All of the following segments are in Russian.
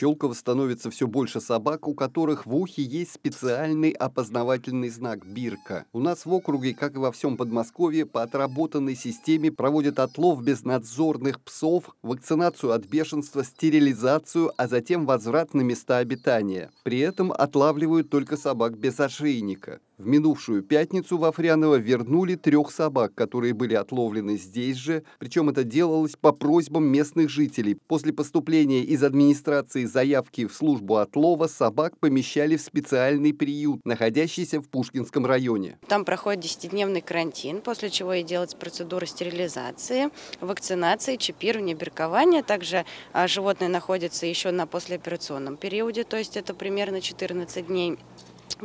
Щелково становится все больше собак, у которых в ухе есть специальный опознавательный знак «бирка». У нас в округе, как и во всем Подмосковье, по отработанной системе проводят отлов безнадзорных псов, вакцинацию от бешенства, стерилизацию, а затем возврат на места обитания. При этом отлавливают только собак без ошейника. В минувшую пятницу во Фряново вернули трех собак, которые были отловлены здесь же, причем это делалось по просьбам местных жителей. После поступления из администрации заявки в службу отлова собак помещали в специальный приют, находящийся в Пушкинском районе. Там проходит 10-дневный карантин, после чего и делать процедуры стерилизации, вакцинации, чипирования, беркования. Также а, животные находятся еще на послеоперационном периоде, то есть это примерно 14 дней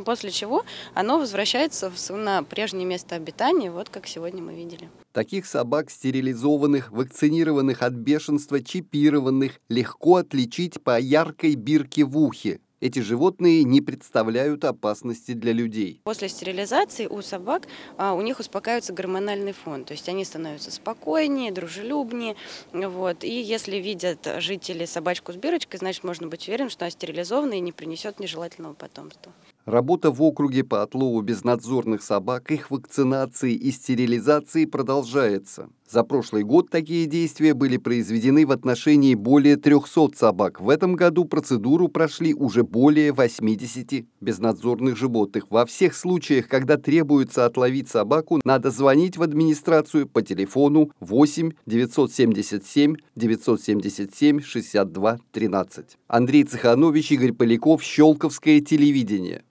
после чего оно возвращается на прежнее место обитания, вот как сегодня мы видели. Таких собак, стерилизованных, вакцинированных от бешенства, чипированных, легко отличить по яркой бирке в ухе, эти животные не представляют опасности для людей. После стерилизации у собак а, у них успокаивается гормональный фон, то есть они становятся спокойнее, дружелюбнее. Вот. И если видят жители собачку с бирочкой, значит можно быть уверен, что она стерилизована и не принесет нежелательного потомства. Работа в округе по отлову безнадзорных собак, их вакцинации и стерилизации продолжается. За прошлый год такие действия были произведены в отношении более 300 собак. В этом году процедуру прошли уже более 80 безнадзорных животных. Во всех случаях, когда требуется отловить собаку, надо звонить в администрацию по телефону 8 977 977 62 13. Андрей Цеханович, Игорь Поляков, Щелковское телевидение.